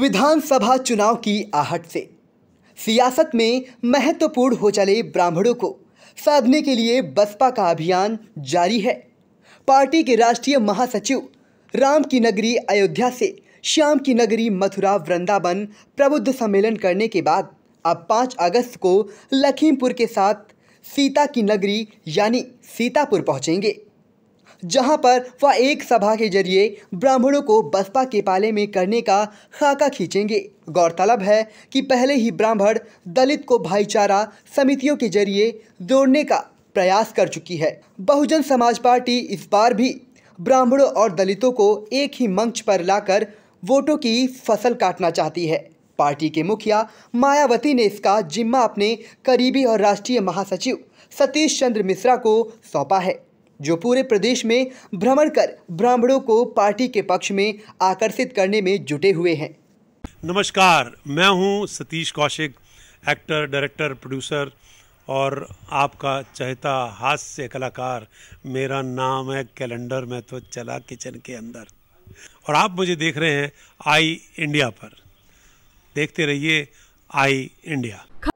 विधानसभा चुनाव की आहट से सियासत में महत्वपूर्ण हो चले ब्राह्मणों को साधने के लिए बसपा का अभियान जारी है पार्टी के राष्ट्रीय महासचिव राम की नगरी अयोध्या से श्याम की नगरी मथुरा वृंदावन प्रबुद्ध सम्मेलन करने के बाद अब 5 अगस्त को लखीमपुर के साथ सीता की नगरी यानी सीतापुर पहुंचेंगे जहां पर वह एक सभा के जरिए ब्राह्मणों को बसपा के पाले में करने का खाका खींचेंगे गौरतलब है कि पहले ही ब्राह्मण दलित को भाईचारा समितियों के जरिए जोड़ने का प्रयास कर चुकी है बहुजन समाज पार्टी इस बार भी ब्राह्मणों और दलितों को एक ही मंच पर लाकर वोटों की फसल काटना चाहती है पार्टी के मुखिया मायावती ने इसका जिम्मा अपने करीबी और राष्ट्रीय महासचिव सतीश चंद्र मिश्रा को सौंपा है जो पूरे प्रदेश में भ्रमण कर ब्राह्मणों को पार्टी के पक्ष में आकर्षित करने में जुटे हुए हैं नमस्कार मैं हूं Satish Kaushik actor director producer और आपका चहता हास्य कलाकार मेरा नाम है कैलेंडर में तो चला किचन के अंदर और आप मुझे देख रहे हैं आई इंडिया पर देखते रहिए आई इंडिया